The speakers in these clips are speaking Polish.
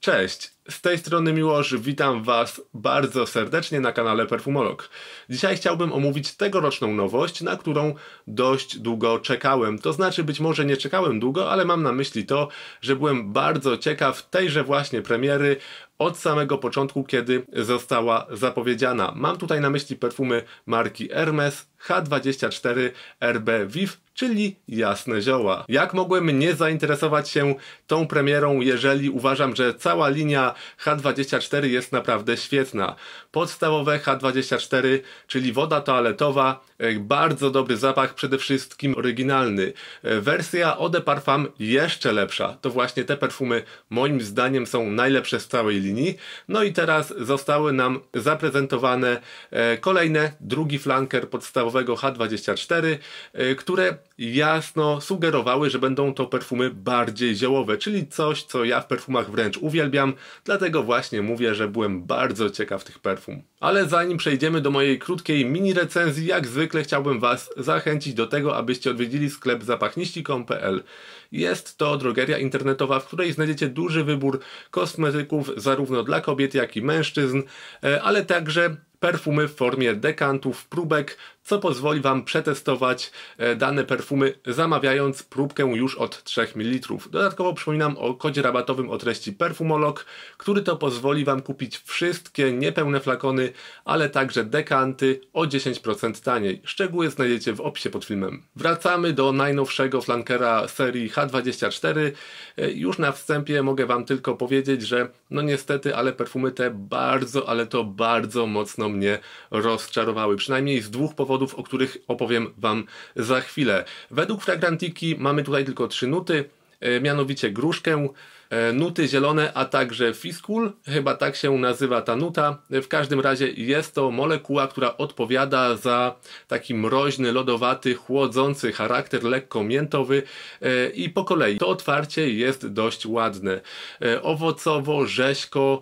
Cześć, z tej strony Miłosz, witam Was bardzo serdecznie na kanale Perfumolog. Dzisiaj chciałbym omówić tegoroczną nowość, na którą dość długo czekałem. To znaczy, być może nie czekałem długo, ale mam na myśli to, że byłem bardzo ciekaw tejże właśnie premiery od samego początku, kiedy została zapowiedziana. Mam tutaj na myśli perfumy marki Hermes H24 RB Viv czyli jasne zioła. Jak mogłem nie zainteresować się tą premierą, jeżeli uważam, że cała linia H24 jest naprawdę świetna. Podstawowe H24, czyli woda toaletowa, E, bardzo dobry zapach, przede wszystkim oryginalny. E, wersja Eau de Parfum jeszcze lepsza. To właśnie te perfumy moim zdaniem są najlepsze z całej linii. No i teraz zostały nam zaprezentowane e, kolejne, drugi flanker podstawowego H24, które jasno sugerowały, że będą to perfumy bardziej ziołowe, czyli coś, co ja w perfumach wręcz uwielbiam, dlatego właśnie mówię, że byłem bardzo ciekaw tych perfum. Ale zanim przejdziemy do mojej krótkiej mini recenzji, jak zwykle chciałbym Was zachęcić do tego, abyście odwiedzili sklep zapachniści.com.pl. Jest to drogeria internetowa, w której znajdziecie duży wybór kosmetyków zarówno dla kobiet, jak i mężczyzn, e, ale także perfumy w formie dekantów, próbek, co pozwoli Wam przetestować e, dane perfumy, zamawiając próbkę już od 3 ml. Dodatkowo przypominam o kodzie rabatowym o treści Perfumolog, który to pozwoli Wam kupić wszystkie niepełne flakony, ale także dekanty o 10% taniej. Szczegóły znajdziecie w opisie pod filmem. Wracamy do najnowszego flankera serii H24. E, już na wstępie mogę Wam tylko powiedzieć, że no niestety, ale perfumy te bardzo, ale to bardzo mocno mnie rozczarowały. Przynajmniej z dwóch powodów, o których opowiem Wam za chwilę. Według Fragrantiki mamy tutaj tylko trzy nuty, e, mianowicie gruszkę, E, nuty zielone, a także fiskul, chyba tak się nazywa ta nuta. W każdym razie jest to molekuła, która odpowiada za taki mroźny, lodowaty, chłodzący charakter, lekko miętowy e, i po kolei. To otwarcie jest dość ładne. E, owocowo, rzeźko,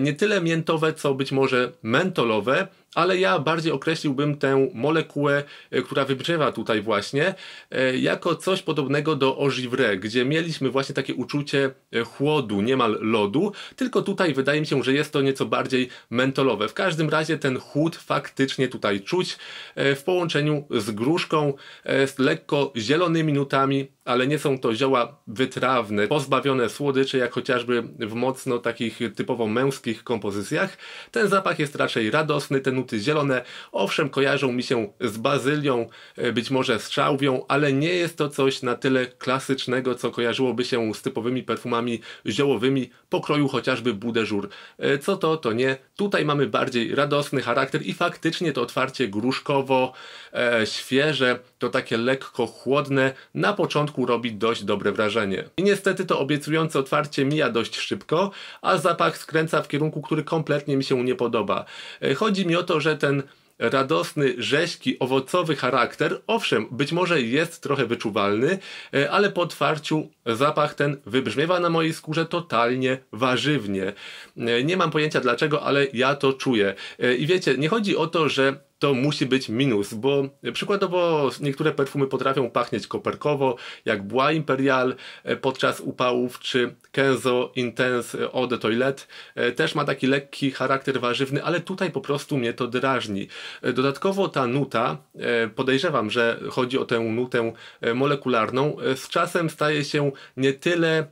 nie tyle miętowe, co być może mentolowe, ale ja bardziej określiłbym tę molekułę, e, która wybrzewa tutaj właśnie, e, jako coś podobnego do ożivre, gdzie mieliśmy właśnie takie uczucie e, chłodu, niemal lodu, tylko tutaj wydaje mi się, że jest to nieco bardziej mentolowe. W każdym razie ten chłód faktycznie tutaj czuć w połączeniu z gruszką, z lekko zielonymi nutami, ale nie są to zioła wytrawne, pozbawione słodyczy, jak chociażby w mocno takich typowo męskich kompozycjach. Ten zapach jest raczej radosny, te nuty zielone, owszem, kojarzą mi się z bazylią, e, być może z szałwią, ale nie jest to coś na tyle klasycznego, co kojarzyłoby się z typowymi perfumami ziołowymi pokroju chociażby budeżur. E, co to, to nie. Tutaj mamy bardziej radosny charakter i faktycznie to otwarcie gruszkowo, e, świeże, to takie lekko chłodne. Na początku roku robi dość dobre wrażenie. I niestety to obiecujące otwarcie mija dość szybko, a zapach skręca w kierunku, który kompletnie mi się nie podoba. E, chodzi mi o to, że ten radosny, rzeźki, owocowy charakter, owszem, być może jest trochę wyczuwalny, e, ale po otwarciu zapach ten wybrzmiewa na mojej skórze totalnie warzywnie. E, nie mam pojęcia dlaczego, ale ja to czuję. I wiecie, nie chodzi o to, że to musi być minus, bo przykładowo niektóre perfumy potrafią pachnieć koperkowo, jak Bois Imperial e, podczas upałów, czy Kenzo Intense e, Eau de Toilette e, też ma taki lekki charakter warzywny, ale tutaj po prostu mnie to drażni. Dodatkowo ta nuta, podejrzewam, że chodzi o tę nutę molekularną, z czasem staje się nie tyle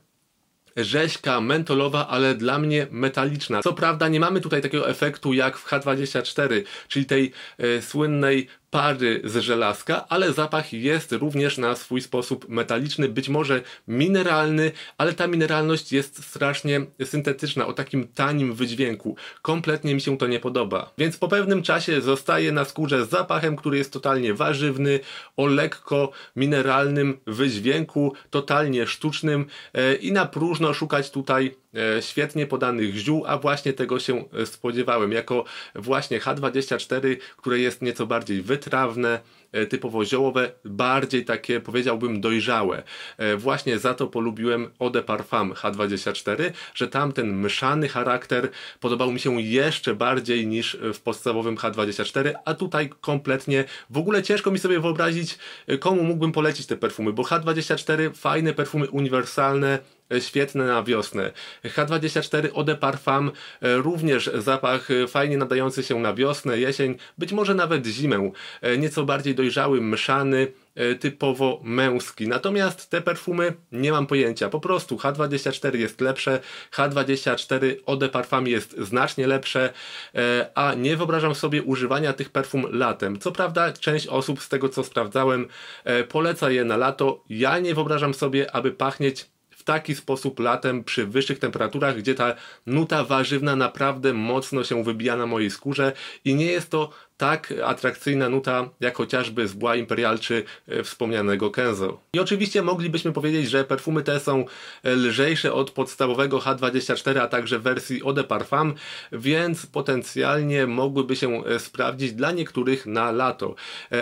rzeźka, mentolowa, ale dla mnie metaliczna. Co prawda nie mamy tutaj takiego efektu jak w H24, czyli tej e, słynnej pary z żelazka, ale zapach jest również na swój sposób metaliczny, być może mineralny, ale ta mineralność jest strasznie syntetyczna, o takim tanim wydźwięku. Kompletnie mi się to nie podoba. Więc po pewnym czasie zostaje na skórze zapachem, który jest totalnie warzywny, o lekko mineralnym wydźwięku, totalnie sztucznym e, i na próżno szukać tutaj e, świetnie podanych ziół, a właśnie tego się e, spodziewałem. Jako właśnie H24, które jest nieco bardziej wy wytrawne, e, typowo ziołowe, bardziej takie powiedziałbym dojrzałe. E, właśnie za to polubiłem Eau de Parfum H24, że tam ten mszany charakter podobał mi się jeszcze bardziej niż w podstawowym H24, a tutaj kompletnie w ogóle ciężko mi sobie wyobrazić e, komu mógłbym polecić te perfumy, bo H24 fajne perfumy uniwersalne, świetne na wiosnę. H24 Eau de Parfum e, również zapach e, fajnie nadający się na wiosnę, jesień, być może nawet zimę. E, nieco bardziej dojrzały, mszany, typowo męski. Natomiast te perfumy nie mam pojęcia. Po prostu H24 jest lepsze, H24 Eau de Parfum jest znacznie lepsze, a nie wyobrażam sobie używania tych perfum latem. Co prawda część osób z tego co sprawdzałem poleca je na lato. Ja nie wyobrażam sobie, aby pachnieć taki sposób latem przy wyższych temperaturach, gdzie ta nuta warzywna naprawdę mocno się wybija na mojej skórze i nie jest to tak atrakcyjna nuta, jak chociażby z Bła Imperialczy e, wspomnianego Kenzo. I oczywiście moglibyśmy powiedzieć, że perfumy te są e, lżejsze od podstawowego H24, a także wersji Eau de Parfum, więc potencjalnie mogłyby się e, sprawdzić dla niektórych na lato.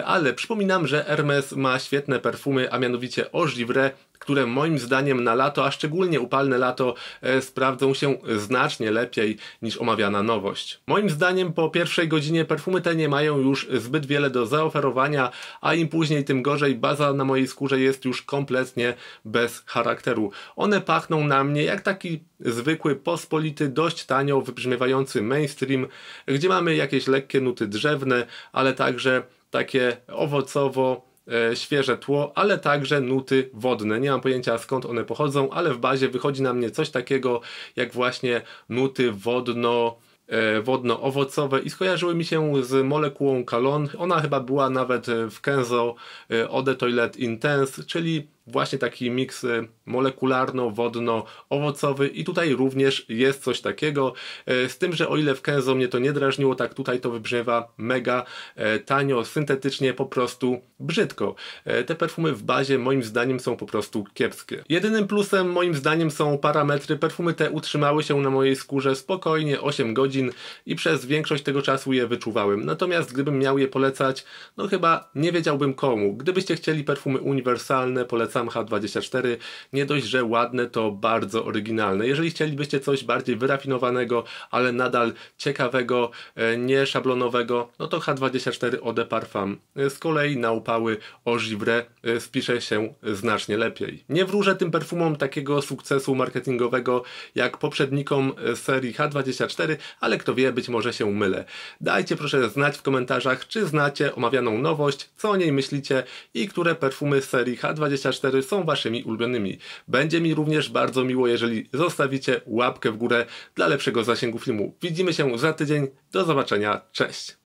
Ale przypominam, że Hermes ma świetne perfumy, a mianowicie Ożliwre, które moim zdaniem na lato, a szczególnie upalne lato, e, sprawdzą się znacznie lepiej niż omawiana nowość. Moim zdaniem po pierwszej godzinie perfumy te nie nie mają już zbyt wiele do zaoferowania, a im później, tym gorzej. Baza na mojej skórze jest już kompletnie bez charakteru. One pachną na mnie jak taki zwykły, pospolity, dość tanio wybrzmiewający mainstream, gdzie mamy jakieś lekkie nuty drzewne, ale także takie owocowo e, świeże tło, ale także nuty wodne. Nie mam pojęcia skąd one pochodzą, ale w bazie wychodzi na mnie coś takiego jak właśnie nuty wodno E, wodno-owocowe i skojarzyły mi się z molekułą kalon. Ona chyba była nawet w Kenzo e, Ode Toilet Intense, czyli właśnie taki miks y, molekularno-wodno-owocowy i tutaj również jest coś takiego, y, z tym, że o ile w Kenzo mnie to nie drażniło, tak tutaj to wybrzewa mega e, tanio, syntetycznie, po prostu brzydko. E, te perfumy w bazie moim zdaniem są po prostu kiepskie. Jedynym plusem moim zdaniem są parametry. Perfumy te utrzymały się na mojej skórze spokojnie 8 godzin i przez większość tego czasu je wyczuwałem. Natomiast gdybym miał je polecać, no chyba nie wiedziałbym komu. Gdybyście chcieli perfumy uniwersalne, polecam sam H24. Nie dość, że ładne, to bardzo oryginalne. Jeżeli chcielibyście coś bardziej wyrafinowanego, ale nadal ciekawego, e, nie szablonowego, no to H24 ode Parfum. E, z kolei na upały o Givre e, spisze się znacznie lepiej. Nie wróżę tym perfumom takiego sukcesu marketingowego jak poprzednikom serii H24, ale kto wie, być może się mylę. Dajcie proszę znać w komentarzach, czy znacie omawianą nowość, co o niej myślicie i które perfumy serii H24 4 są waszymi ulubionymi. Będzie mi również bardzo miło, jeżeli zostawicie łapkę w górę dla lepszego zasięgu filmu. Widzimy się za tydzień. Do zobaczenia. Cześć.